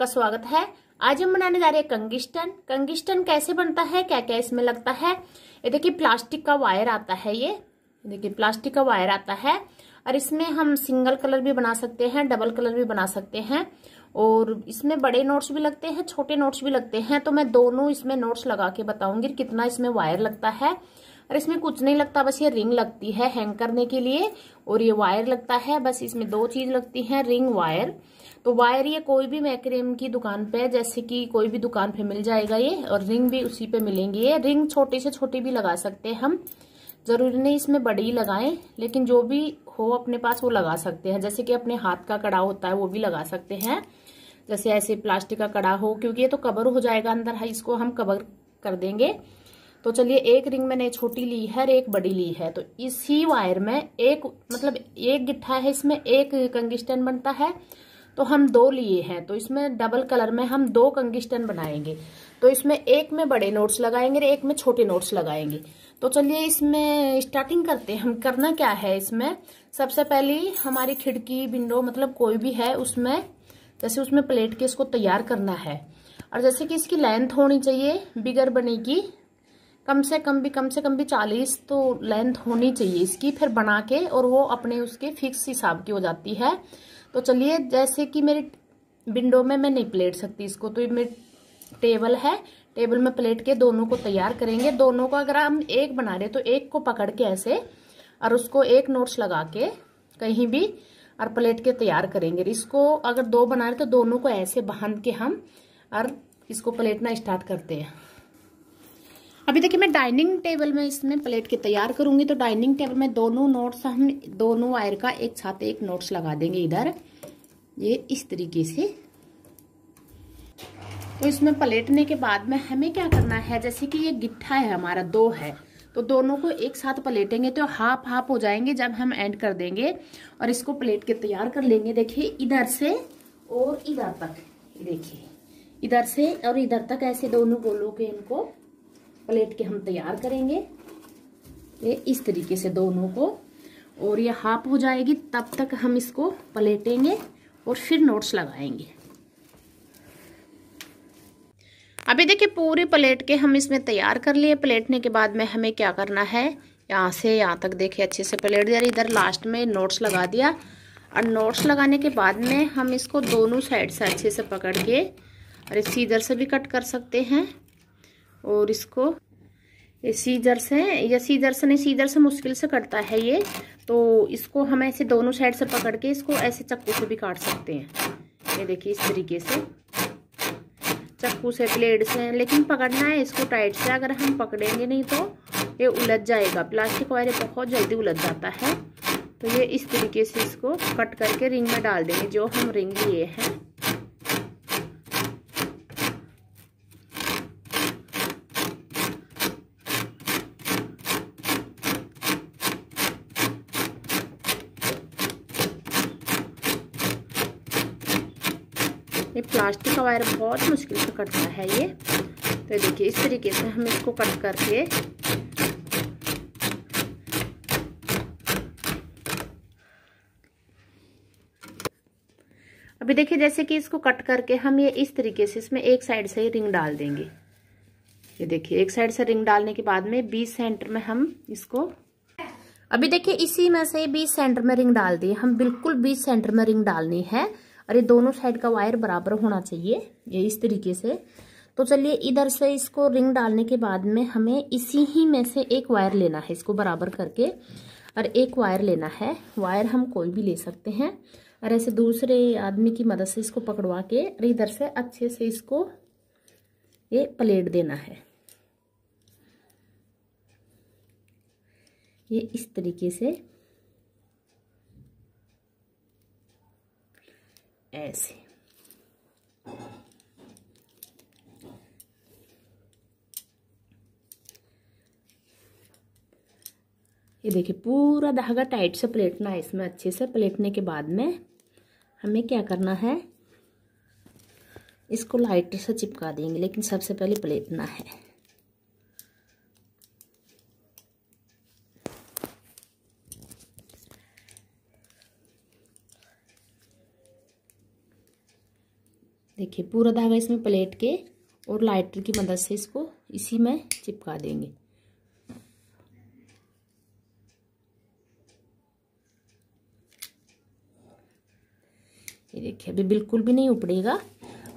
आपका स्वागत है आज हम बनाने जा रहे हैं कंगिस्टन कंगिस्टन कैसे बनता है क्या क्या इसमें लगता है ये देखिए प्लास्टिक का वायर आता है ये देखिए प्लास्टिक का वायर आता है और इसमें हम सिंगल कलर भी बना सकते हैं डबल कलर भी बना सकते हैं और इसमें बड़े नोट्स भी लगते हैं छोटे नोट्स भी लगते हैं तो मैं दोनों इसमें नोट्स लगा के बताऊंगी कितना इसमें वायर लगता है और इसमें कुछ नहीं लगता बस ये रिंग लगती है हैंग करने के लिए और ये वायर लगता है बस इसमें दो चीज लगती है रिंग वायर तो वायर ये कोई भी मैक्रेम की दुकान पे जैसे कि कोई भी दुकान पे मिल जाएगा ये और रिंग भी उसी पे मिलेंगी ये रिंग छोटी से छोटी भी लगा सकते हैं हम जरूरी नहीं इसमें बड़ी लगाएं लेकिन जो भी हो अपने पास वो लगा सकते हैं जैसे कि अपने हाथ का कड़ा होता है वो भी लगा सकते हैं जैसे ऐसे प्लास्टिक का कड़ा हो क्योंकि ये तो कवर हो जाएगा अंदर है इसको हम कवर कर देंगे तो चलिए एक रिंग मैंने छोटी ली है और एक बड़ी ली है तो इसी वायर में एक मतलब एक गिट्ठा है इसमें एक कंगिस्टन बनता है तो हम दो लिए हैं तो इसमें डबल कलर में हम दो कंगिस्टन बनाएंगे तो इसमें एक में बड़े नोट्स लगाएंगे और एक में छोटे नोट्स लगाएंगे तो चलिए इसमें स्टार्टिंग करते हैं हम करना क्या है इसमें सबसे पहले हमारी खिड़की विंडो मतलब कोई भी है उसमें जैसे उसमें प्लेट के इसको तैयार करना है और जैसे कि इसकी लेंथ होनी चाहिए बिगर बनेगी कम से कम भी कम से कम भी चालीस तो लेंथ होनी चाहिए इसकी फिर बना के और वो अपने उसके फिक्स हिसाब की हो जाती है तो चलिए जैसे कि मेरे विंडो में मैं नहीं प्लेट सकती इसको तो ये मेरी टेबल है टेबल में प्लेट के दोनों को तैयार करेंगे दोनों को अगर हम एक बना रहे तो एक को पकड़ के ऐसे और उसको एक नोट्स लगा के कहीं भी और प्लेट के तैयार करेंगे इसको अगर दो बना रहे तो दोनों को ऐसे बांध के हम और इसको पलेटना स्टार्ट करते हैं अभी देखिए मैं डाइनिंग टेबल में इसमें प्लेट के तैयार करूंगी तो डाइनिंग टेबल में दोनों नोट्स हम दोनों वायर का एक साथ एक नोट्स लगा देंगे इधर ये इस तरीके से तो इसमें पलटने के बाद में हमें क्या करना है जैसे कि ये गिट्ठा है हमारा दो है तो दोनों को एक साथ पलेटेंगे तो हाफ हाफ हो जाएंगे जब हम एंड कर देंगे और इसको प्लेट के तैयार कर लेंगे देखिए इधर से और इधर तक देखिए इधर से और इधर तक ऐसे दोनों गोलों के इनको पलेट के हम तैयार करेंगे ये इस तरीके से दोनों को और ये हाफ हो जाएगी तब तक हम इसको पलेटेंगे और फिर नोट्स लगाएंगे अभी देखिए पूरी प्लेट के हम इसमें तैयार कर लिए प्लेटने के बाद में हमें क्या करना है यहाँ से यहाँ तक देखिए अच्छे से प्लेट दिया इधर लास्ट में नोट्स लगा दिया और नोट्स लगाने के बाद में हम इसको दोनों साइड से अच्छे से पकड़ के और इसी इधर से भी कट कर सकते हैं और इसको सीजर से या सीजर से नहीं सीजर से मुश्किल से कटता है ये तो इसको हम ऐसे दोनों साइड से पकड़ के इसको ऐसे चक्कू से भी काट सकते हैं ये देखिए इस तरीके से चक्कू से प्लेट से लेकिन पकड़ना है इसको टाइट से अगर हम पकड़ेंगे नहीं तो ये उलझ जाएगा प्लास्टिक वायर बहुत जल्दी उलझ जाता है तो ये इस तरीके से इसको कट करके रिंग में डाल देंगे जो हम रिंग लिए हैं ये प्लास्टिक का वायर बहुत मुश्किल से कटता है ये तो देखिए इस तरीके से हम इसको कट करके अभी देखिए जैसे कि इसको कट करके हम ये इस तरीके से इसमें एक साइड से ही रिंग डाल देंगे ये देखिए एक साइड से रिंग डालने के बाद में बीस सेंटर में हम इसको अभी देखिए इसी में से बीस सेंटर में रिंग डाल दी हम बिल्कुल बीस सेंटर में रिंग डालनी है और ये दोनों साइड का वायर बराबर होना चाहिए ये इस तरीके से तो चलिए इधर से इसको रिंग डालने के बाद में हमें इसी ही में से एक वायर लेना है इसको बराबर करके और एक वायर लेना है वायर हम कोई भी ले सकते हैं और ऐसे दूसरे आदमी की मदद से इसको पकड़वा के और इधर से अच्छे से इसको ये प्लेट देना है ये इस तरीके से ऐसे ये देखिए पूरा धागा टाइट से पलेटना है इसमें अच्छे से पलेटने के बाद में हमें क्या करना है इसको लाइटर से चिपका देंगे लेकिन सबसे पहले पलेटना है देखिए पूरा धागा इसमें प्लेट के और लाइटर की मदद से इसको इसी में चिपका देंगे ये देखिए अभी बिल्कुल भी नहीं उपड़ेगा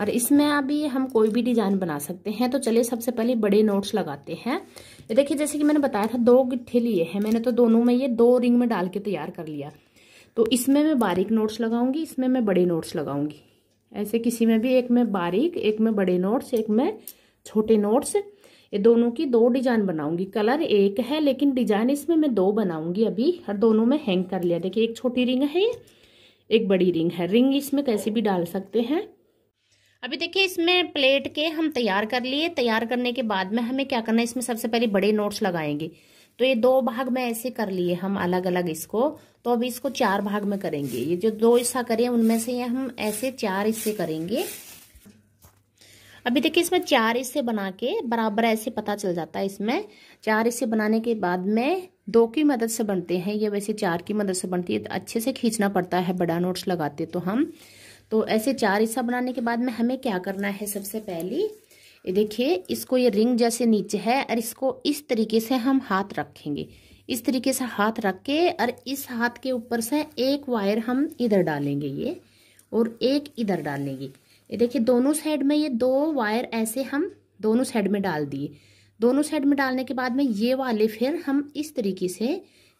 और इसमें अभी हम कोई भी डिजाइन बना सकते हैं तो चलिए सबसे पहले बड़े नोट्स लगाते हैं ये देखिए जैसे कि मैंने बताया था दो गिट्ठे लिए हैं मैंने तो दोनों में ये दो रिंग में डाल के तैयार कर लिया तो इसमें मैं बारीक नोट्स लगाऊंगी इसमें मैं बड़े नोट्स लगाऊंगी ऐसे किसी में भी एक में बारीक एक में बड़े नोट्स एक में छोटे नोट्स ये दोनों की दो डिजाइन बनाऊंगी कलर एक है लेकिन डिजाइन इसमें मैं दो बनाऊंगी अभी हर दोनों में हैंग कर लिया देखिए एक छोटी रिंग है एक बड़ी रिंग है रिंग इसमें कैसे भी डाल सकते हैं अभी देखिए इसमें प्लेट के हम तैयार कर लिए तैयार करने के बाद में हमें क्या करना है इसमें सबसे पहले बड़े नोट्स लगाएंगे तो ये दो भाग में ऐसे कर लिए हम अलग अलग इसको तो अभी इसको चार भाग में करेंगे ये जो दो हिस्सा करें उनमें से ये हम ऐसे चार हिस्से करेंगे अभी देखिए इसमें चार हिस्से बना के बराबर ऐसे पता चल जाता है इसमें चार हिस्से बनाने के बाद में दो की मदद से बनते हैं ये वैसे चार की मदद से बनती है तो अच्छे से खींचना पड़ता है बड़ा नोट्स लगाते तो हम तो ऐसे चार हिस्सा बनाने के बाद में हमें क्या करना है सबसे ये देखिए इसको ये रिंग जैसे नीचे है और इसको इस तरीके से हम हाथ रखेंगे इस तरीके से हाथ रख के और इस हाथ के ऊपर से एक वायर हम इधर डालेंगे ये और एक इधर डालेंगे ये देखिए दोनों साइड में ये दो वायर ऐसे हम दोनों साइड में डाल दिए दोनों साइड में डालने के बाद में ये वाले फिर हम इस तरीके से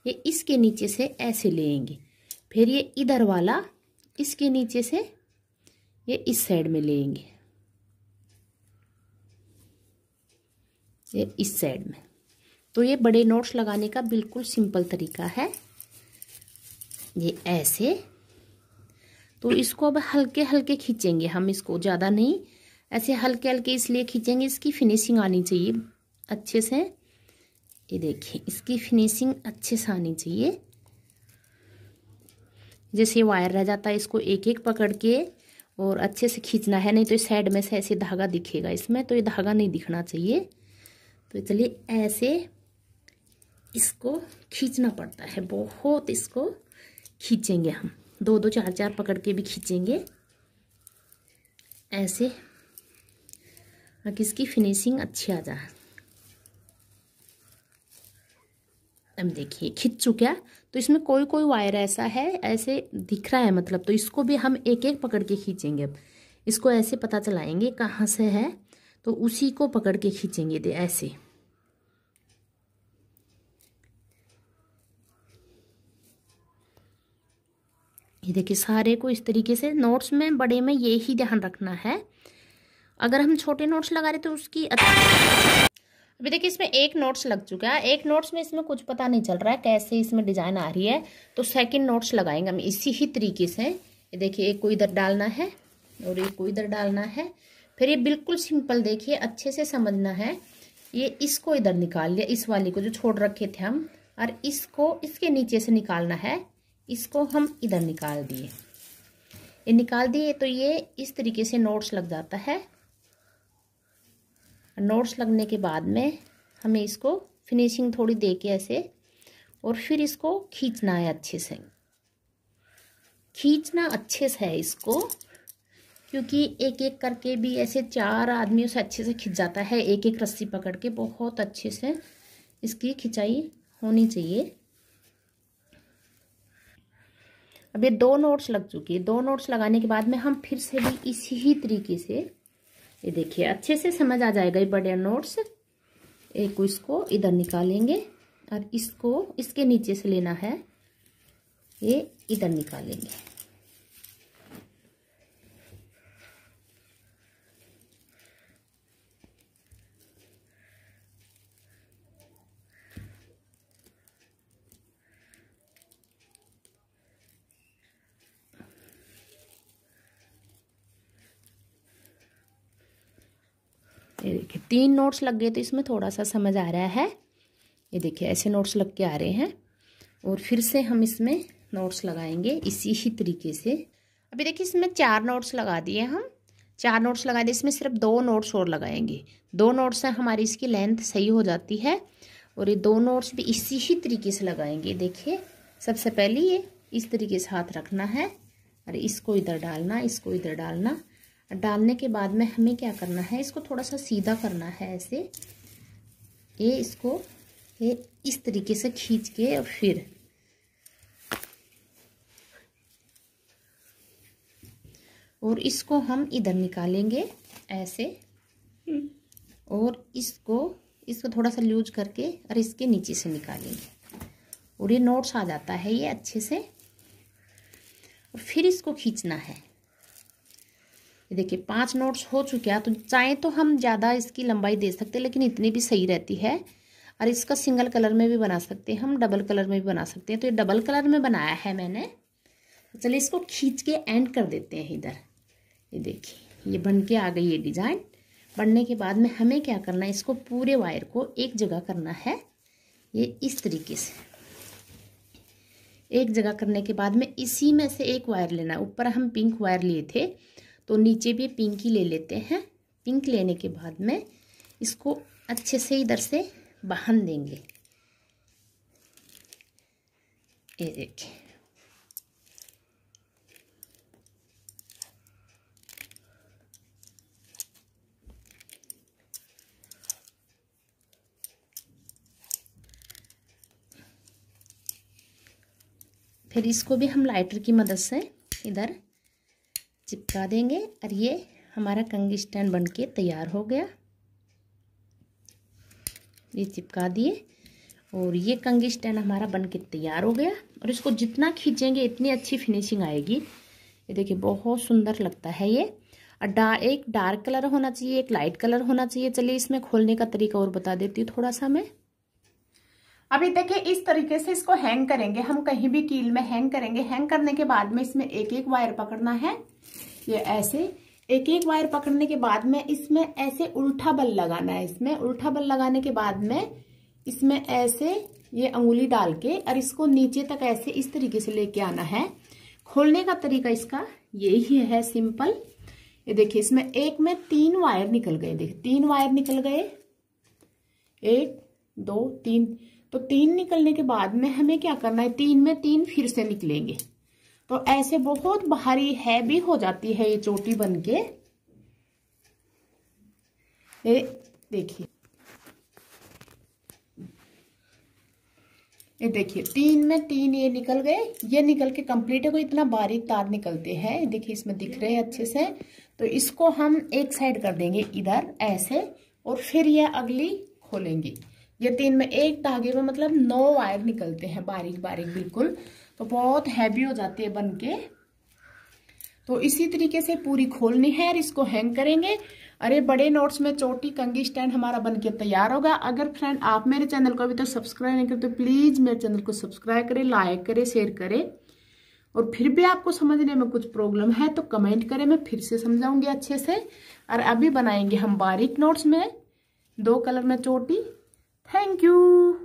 ये इसके नीचे से ऐसे लेंगे फिर ये इधर वाला इसके नीचे से ये इस साइड में लेंगे ये इस साइड में तो ये बड़े नोट्स लगाने का बिल्कुल सिंपल तरीका है ये ऐसे तो इसको अब हल्के हल्के खींचेंगे हम इसको ज़्यादा नहीं ऐसे हल्के हल्के इसलिए खींचेंगे इसकी फिनिशिंग आनी चाहिए अच्छे से ये देखिए इसकी फिनिशिंग अच्छे से आनी चाहिए जैसे वायर रह जाता है इसको एक एक पकड़ के और अच्छे से खींचना है नहीं तो इस साइड में से ऐसे धागा दिखेगा इसमें तो ये धागा नहीं दिखना चाहिए तो चलिए ऐसे इसको खींचना पड़ता है बहुत इसको खींचेंगे हम दो दो चार चार पकड़ के भी खींचेंगे ऐसे ताकि इसकी फिनिशिंग अच्छी आ जाए अब देखिए खिंच चुका तो इसमें कोई कोई वायर ऐसा है ऐसे दिख रहा है मतलब तो इसको भी हम एक एक पकड़ के खींचेंगे अब इसको ऐसे पता चलाएंगे कहाँ से है तो उसी को पकड़ के खींचेंगे दे ऐसे ये देखिए सारे को इस तरीके से नोट्स में बड़े में ये ही ध्यान रखना है अगर हम छोटे नोट्स लगा रहे तो उसकी अभी देखिए इसमें एक नोट्स लग चुका है एक नोट्स में इसमें कुछ पता नहीं चल रहा है कैसे इसमें डिजाइन आ रही है तो सेकंड नोट्स लगाएंगे हम इसी ही तरीके से ये देखिए एक को इधर डालना है और एक को इधर डालना है फिर ये बिल्कुल सिंपल देखिए अच्छे से समझना है ये इसको इधर निकाल लिया इस वाली को जो छोड़ रखे थे हम और इसको इसके नीचे से निकालना है इसको हम इधर निकाल दिए ये निकाल दिए तो ये इस तरीके से नोट्स लग जाता है नोट्स लगने के बाद में हमें इसको फिनिशिंग थोड़ी दे के ऐसे और फिर इसको खींचना है अच्छे से खींचना अच्छे से है इसको क्योंकि एक एक करके भी ऐसे चार आदमी उसे अच्छे से खिंच जाता है एक एक रस्सी पकड़ के बहुत अच्छे से इसकी खिंचाई होनी चाहिए अब ये दो नोट्स लग चुकी है दो नोट्स लगाने के बाद में हम फिर से भी इसी ही तरीके से ये देखिए अच्छे से समझ आ जाएगा ये बड़े नोट्स एक इसको इधर निकालेंगे और इसको इसके नीचे से लेना है ये इधर निकालेंगे ये देखिए तीन नोट्स लग गए तो इसमें थोड़ा सा समझ आ रहा है ये देखिए ऐसे नोट्स लग के आ रहे हैं और फिर से हम इसमें नोट्स लगाएंगे इसी ही तरीके से अभी देखिए इसमें चार नोट्स लगा दिए हम चार नोट्स लगा दिए इसमें सिर्फ दो नोट्स और लगाएंगे दो नोट्स से हमारी इसकी लेंथ सही हो जाती है और ये दो नोट्स भी इसी ही तरीके से लगाएंगे देखिए सबसे पहले ये इस तरीके से हाथ रखना है और इसको इधर डालना इसको इधर डालना डालने के बाद में हमें क्या करना है इसको थोड़ा सा सीधा करना है ऐसे ये इसको ये इस तरीके से खींच के और फिर और इसको हम इधर निकालेंगे ऐसे और इसको इसको थोड़ा सा लूज करके और इसके नीचे से निकालेंगे और ये नोट्स आ जाता है ये अच्छे से और फिर इसको खींचना है ये देखिए पांच नोट्स हो चुके हैं तो चाहें तो हम ज़्यादा इसकी लंबाई दे सकते हैं लेकिन इतनी भी सही रहती है और इसका सिंगल कलर में भी बना सकते हैं हम डबल कलर में भी बना सकते हैं तो ये डबल कलर में बनाया है मैंने तो चलिए इसको खींच के एंड कर देते हैं इधर ये देखिए ये बन के आ गई ये डिज़ाइन बनने के बाद में हमें क्या करना है इसको पूरे वायर को एक जगह करना है ये इस तरीके से एक जगह करने के बाद में इसी में से एक वायर लेना है ऊपर हम पिंक वायर लिए थे तो नीचे भी पिंक ही ले लेते हैं पिंक लेने के बाद में इसको अच्छे से इधर से बहन देंगे ये देखिए फिर इसको भी हम लाइटर की मदद से इधर चिपका देंगे और ये हमारा कंगी स्टैंड बन के तैयार हो गया ये चिपका दिए और ये कंगी स्टैंड हमारा बन के तैयार हो गया और इसको जितना खींचेंगे इतनी अच्छी फिनिशिंग आएगी ये देखिए बहुत सुंदर लगता है ये और डा एक डार्क कलर होना चाहिए एक लाइट कलर होना चाहिए चलिए इसमें खोलने का तरीका और बता देती हूँ थोड़ा सा मैं अभी देखिए इस तरीके से इसको हैंग करेंगे हम कहीं भी कील में हैंग करेंगे हैंग करने के बाद में इसमें एक एक वायर पकड़ना है ये ऐसे एक एक वायर पकड़ने के बाद में इसमें ऐसे उल्टा बल लगाना है इसमें उल्टा बल लगाने के बाद में इसमें ऐसे ये अंगुली डाल के और इसको नीचे तक ऐसे इस तरीके से लेके आना है खोलने का तरीका इसका यही है सिंपल ये देखिए इसमें एक में तीन वायर निकल गए देखिए तीन वायर निकल गए एक दो तीन तो तीन निकलने के बाद में हमें क्या करना है तीन में तीन फिर से निकलेंगे तो ऐसे बहुत भारी है भी हो जाती है ये चोटी बन के देखिए ये देखिए तीन में तीन ये निकल गए ये निकल के कंप्लीट है कोई इतना बारीक तार निकलते हैं देखिए इसमें दिख रहे हैं अच्छे से तो इसको हम एक साइड कर देंगे इधर ऐसे और फिर यह अगली खोलेंगे ये तीन में एक धागे में मतलब नौ वायर निकलते हैं बारीक बारीक बिल्कुल तो बहुत हैवी हो जाती है बन के तो इसी तरीके से पूरी खोलनी है और इसको हैंग करेंगे अरे बड़े नोट्स में चोटी कंगी स्टैंड हमारा बनके तैयार होगा अगर फ्रेंड आप मेरे चैनल को अभी तक तो सब्सक्राइब नहीं करते तो प्लीज़ मेरे चैनल को सब्सक्राइब करें लाइक करें शेयर करें और फिर भी आपको समझने में कुछ प्रॉब्लम है तो कमेंट करें मैं फिर से समझाऊंगी अच्छे से और अभी बनाएंगे हम बारीक नोट्स में दो कलर में चोटी Thank you.